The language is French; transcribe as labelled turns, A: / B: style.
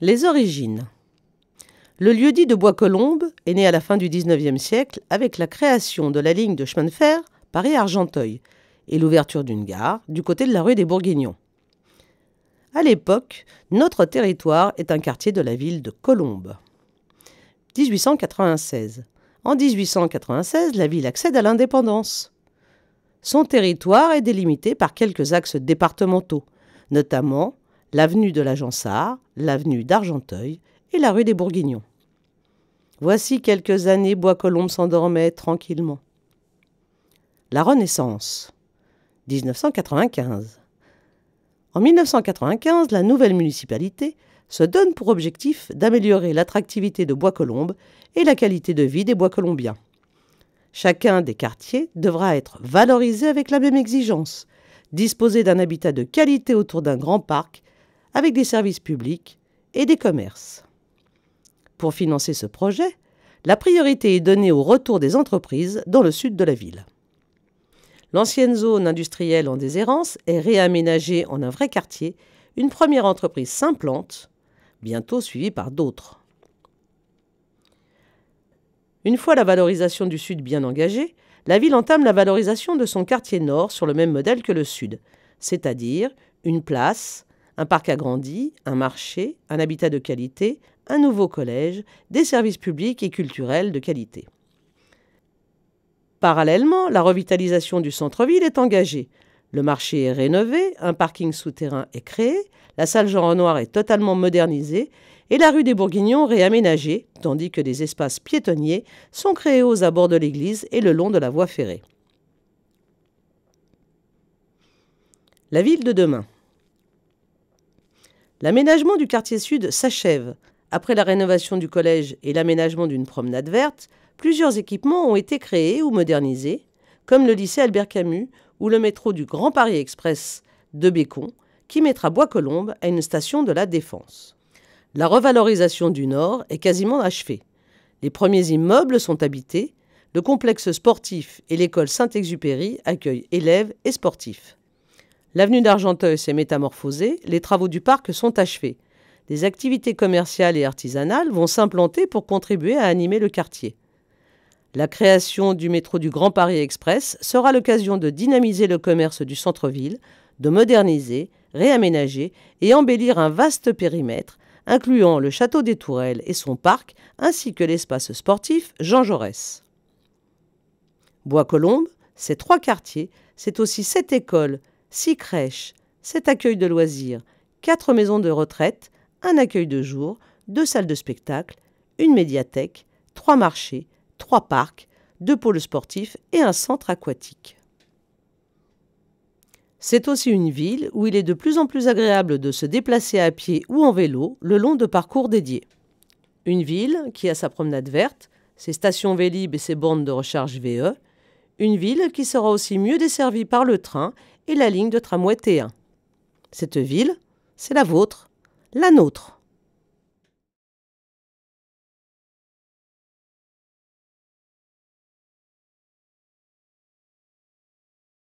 A: Les origines. Le lieu-dit de Bois-Colombes est né à la fin du XIXe siècle avec la création de la ligne de chemin de fer Paris-Argenteuil et l'ouverture d'une gare du côté de la rue des Bourguignons. À l'époque, notre territoire est un quartier de la ville de Colombes. 1896. En 1896, la ville accède à l'indépendance. Son territoire est délimité par quelques axes départementaux, notamment l'avenue de la Gensart, l'avenue d'Argenteuil et la rue des Bourguignons. Voici quelques années Bois-Colombes s'endormait tranquillement. La Renaissance, 1995. En 1995, la nouvelle municipalité se donne pour objectif d'améliorer l'attractivité de Bois-Colombes et la qualité de vie des Bois-Colombiens. Chacun des quartiers devra être valorisé avec la même exigence, disposer d'un habitat de qualité autour d'un grand parc avec des services publics et des commerces. Pour financer ce projet, la priorité est donnée au retour des entreprises dans le sud de la ville. L'ancienne zone industrielle en déshérence est réaménagée en un vrai quartier. Une première entreprise s'implante, bientôt suivie par d'autres. Une fois la valorisation du sud bien engagée, la ville entame la valorisation de son quartier nord sur le même modèle que le sud, c'est-à-dire une place, un parc agrandi, un marché, un habitat de qualité, un nouveau collège, des services publics et culturels de qualité. Parallèlement, la revitalisation du centre-ville est engagée. Le marché est rénové, un parking souterrain est créé, la salle Jean Renoir est totalement modernisée et la rue des Bourguignons réaménagée, tandis que des espaces piétonniers sont créés aux abords de l'église et le long de la voie ferrée. La ville de demain. L'aménagement du quartier sud s'achève. Après la rénovation du collège et l'aménagement d'une promenade verte, plusieurs équipements ont été créés ou modernisés, comme le lycée Albert Camus ou le métro du Grand Paris Express de Bécon, qui mettra Bois-Colombes à une station de la Défense. La revalorisation du Nord est quasiment achevée. Les premiers immeubles sont habités, le complexe sportif et l'école Saint-Exupéry accueillent élèves et sportifs. L'avenue d'Argenteuil s'est métamorphosée, les travaux du parc sont achevés. Des activités commerciales et artisanales vont s'implanter pour contribuer à animer le quartier. La création du métro du Grand Paris Express sera l'occasion de dynamiser le commerce du centre-ville, de moderniser, réaménager et embellir un vaste périmètre, incluant le château des Tourelles et son parc, ainsi que l'espace sportif Jean Jaurès. Bois-Colombes, ces trois quartiers, c'est aussi sept écoles, 6 crèches, 7 accueils de loisirs, 4 maisons de retraite, un accueil de jour, 2 salles de spectacle, une médiathèque, 3 marchés, 3 parcs, 2 pôles sportifs et un centre aquatique. C'est aussi une ville où il est de plus en plus agréable de se déplacer à pied ou en vélo le long de parcours dédiés. Une ville qui a sa promenade verte, ses stations Vélib et ses bornes de recharge VE, une ville qui sera aussi mieux desservie par le train et la ligne de tramway T1. Cette ville, c'est la vôtre, la nôtre.